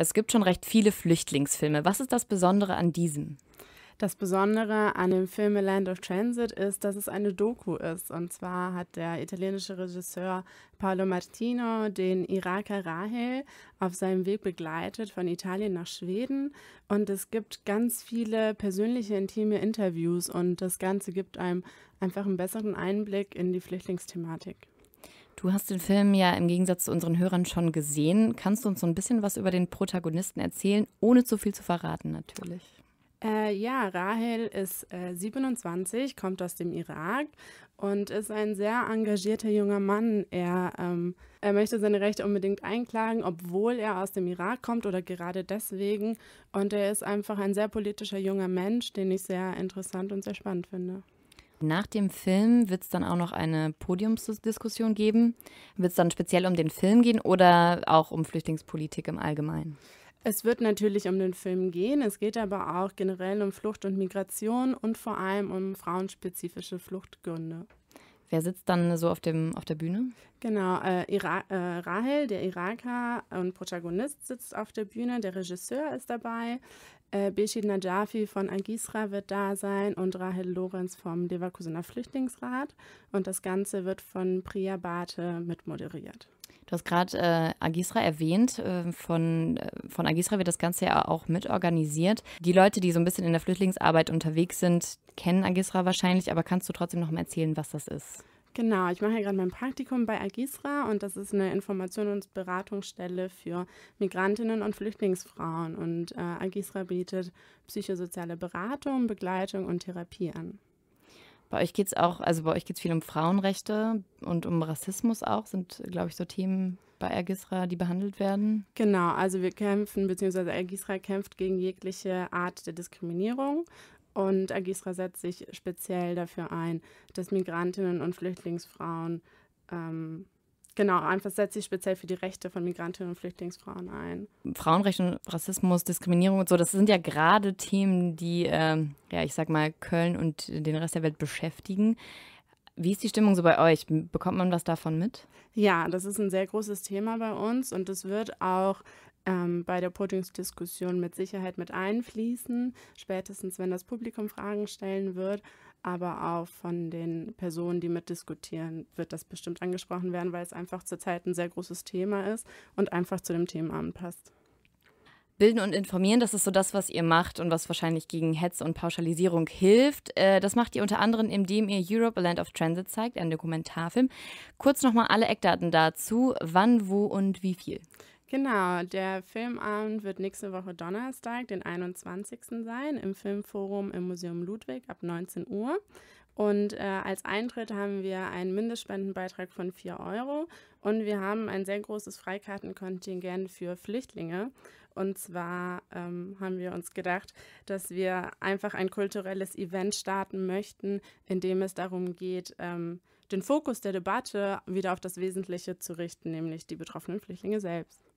Es gibt schon recht viele Flüchtlingsfilme. Was ist das Besondere an diesem? Das Besondere an dem Film Land of Transit ist, dass es eine Doku ist. Und zwar hat der italienische Regisseur Paolo Martino den Iraker Rahel auf seinem Weg begleitet von Italien nach Schweden. Und es gibt ganz viele persönliche, intime Interviews. Und das Ganze gibt einem einfach einen besseren Einblick in die Flüchtlingsthematik. Du hast den Film ja im Gegensatz zu unseren Hörern schon gesehen. Kannst du uns so ein bisschen was über den Protagonisten erzählen, ohne zu viel zu verraten natürlich? Äh, ja, Rahel ist äh, 27, kommt aus dem Irak und ist ein sehr engagierter junger Mann. Er, ähm, er möchte seine Rechte unbedingt einklagen, obwohl er aus dem Irak kommt oder gerade deswegen. Und er ist einfach ein sehr politischer junger Mensch, den ich sehr interessant und sehr spannend finde. Nach dem Film wird es dann auch noch eine Podiumsdiskussion geben. Wird es dann speziell um den Film gehen oder auch um Flüchtlingspolitik im Allgemeinen? Es wird natürlich um den Film gehen, es geht aber auch generell um Flucht und Migration und vor allem um frauenspezifische Fluchtgründe. Wer sitzt dann so auf, dem, auf der Bühne? Genau, äh, Ira äh, Rahel, der Iraker und Protagonist, sitzt auf der Bühne. Der Regisseur ist dabei. Äh, Beshid Najafi von Agisra wird da sein und Rahel Lorenz vom Leverkusener Flüchtlingsrat. Und das Ganze wird von Priya Bate mitmoderiert. Du hast gerade äh, Agisra erwähnt. Ähm, von, äh, von Agisra wird das Ganze ja auch mitorganisiert. Die Leute, die so ein bisschen in der Flüchtlingsarbeit unterwegs sind, kennen Agisra wahrscheinlich, aber kannst du trotzdem noch mal erzählen, was das ist? Genau, ich mache ja gerade mein Praktikum bei Agisra und das ist eine Information- und Beratungsstelle für Migrantinnen und Flüchtlingsfrauen. Und äh, Agisra bietet psychosoziale Beratung, Begleitung und Therapie an. Bei euch geht es auch, also bei euch geht es viel um Frauenrechte und um Rassismus auch, sind, glaube ich, so Themen bei Ergisra, die behandelt werden? Genau, also wir kämpfen, beziehungsweise Ergisra kämpft gegen jegliche Art der Diskriminierung. Und Agisra setzt sich speziell dafür ein, dass Migrantinnen und Flüchtlingsfrauen ähm, Genau, einfach setzt sich speziell für die Rechte von Migrantinnen und Flüchtlingsfrauen ein. Frauenrechte Rassismus, Diskriminierung und so, das sind ja gerade Themen, die, ähm, ja, ich sag mal, Köln und den Rest der Welt beschäftigen. Wie ist die Stimmung so bei euch? Bekommt man was davon mit? Ja, das ist ein sehr großes Thema bei uns und es wird auch ähm, bei der Podiumsdiskussion mit Sicherheit mit einfließen, spätestens wenn das Publikum Fragen stellen wird. Aber auch von den Personen, die mitdiskutieren, wird das bestimmt angesprochen werden, weil es einfach zurzeit ein sehr großes Thema ist und einfach zu dem Themenabend passt. Bilden und Informieren, das ist so das, was ihr macht und was wahrscheinlich gegen Hetze und Pauschalisierung hilft. Äh, das macht ihr unter anderem, indem ihr Europe, a Land of Transit zeigt, einen Dokumentarfilm. Kurz nochmal alle Eckdaten dazu, wann, wo und wie viel. Genau, der Filmabend wird nächste Woche Donnerstag, den 21. sein, im Filmforum im Museum Ludwig ab 19 Uhr. Und äh, als Eintritt haben wir einen Mindestspendenbeitrag von 4 Euro und wir haben ein sehr großes Freikartenkontingent für Flüchtlinge. Und zwar ähm, haben wir uns gedacht, dass wir einfach ein kulturelles Event starten möchten, in dem es darum geht, ähm, den Fokus der Debatte wieder auf das Wesentliche zu richten, nämlich die betroffenen Flüchtlinge selbst.